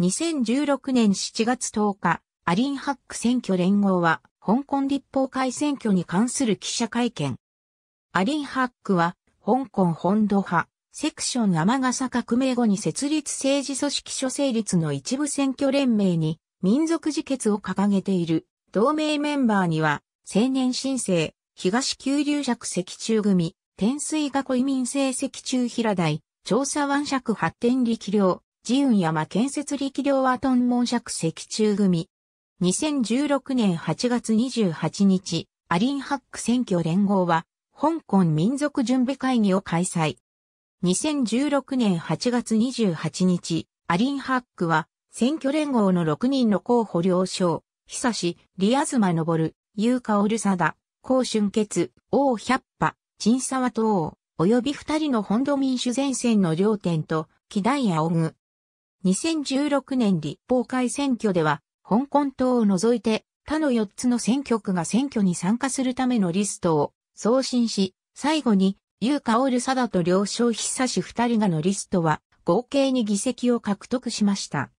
2016年7月10日、アリンハック選挙連合は、香港立法会選挙に関する記者会見。アリンハックは、香港本土派、セクション天笠革命後に設立政治組織諸成立の一部選挙連盟に、民族自決を掲げている、同盟メンバーには、青年新生、東九流尺石中組、天水囲民生石中平台、調査湾尺発展力量、自由山建設力量はトン門尺石中組。2016年8月28日、アリンハック選挙連合は、香港民族準備会議を開催。2016年8月28日、アリンハックは、選挙連合の6人の候補了承、久し、リアズマ昇る、ユーカオルサダ、コウ春傑、王百波、陳沢東、及び二人の本土民主前線の両点と、木大屋オグ、2016年立法会選挙では、香港党を除いて他の4つの選挙区が選挙に参加するためのリストを送信し、最後に、ユーカオルサダと両将久し二人がのリストは、合計に議席を獲得しました。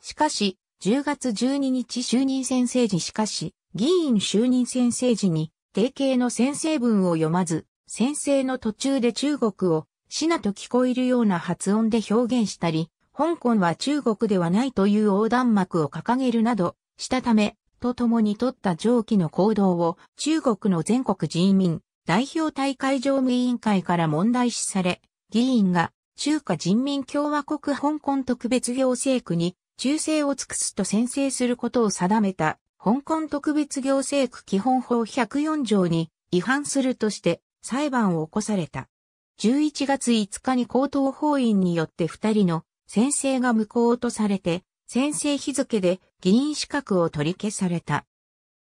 しかし、10月12日就任選政時しかし、議員就任選政時に、定型の宣誓文を読まず、宣誓の途中で中国を、シナと聞こえるような発音で表現したり、香港は中国ではないという横断幕を掲げるなどしたため、と共に取った上記の行動を中国の全国人民代表大会常務委員会から問題視され、議員が中華人民共和国香港特別行政区に忠誠を尽くすと宣誓することを定めた香港特別行政区基本法104条に違反するとして裁判を起こされた。11月5日に高等法院によって2人の先生が無効とされて、先生日付で議員資格を取り消された。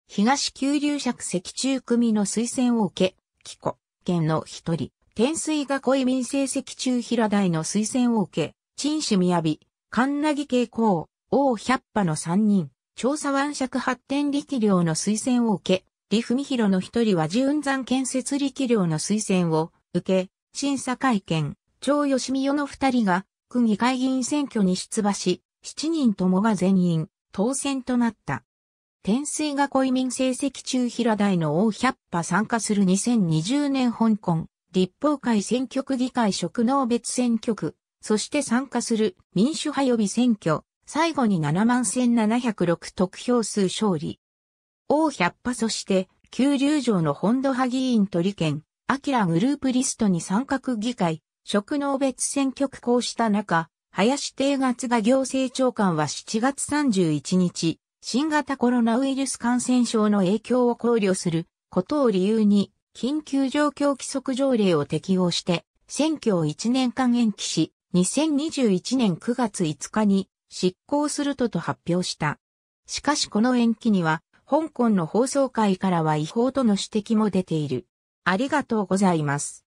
東九流尺石中組の推薦を受け、紀子、県の一人、天水が恋民成石中平台の推薦を受け、陳氏雅、カンナギ慶光、王百波の三人、調査湾尺発展力量の推薦を受け、李文弘の一人は雲山建設力量の推薦を受け、審査会見、長吉美代の二人が区議会議員選挙に出馬し、7人ともが全員、当選となった。天水が恋民成績中平台の大百波参加する2020年香港、立法会選挙区議会職能別選挙区、そして参加する民主派予備選挙、最後に7万1706得票数勝利。王百波そして、旧流城の本土派議員取り権アキラグループリストに参画議会、職能別選挙区こうした中、林定月が行政長官は7月31日、新型コロナウイルス感染症の影響を考慮することを理由に、緊急状況規則条例を適用して、選挙を1年間延期し、2021年9月5日に執行するとと発表した。しかしこの延期には、香港の放送会からは違法との指摘も出ている。ありがとうございます。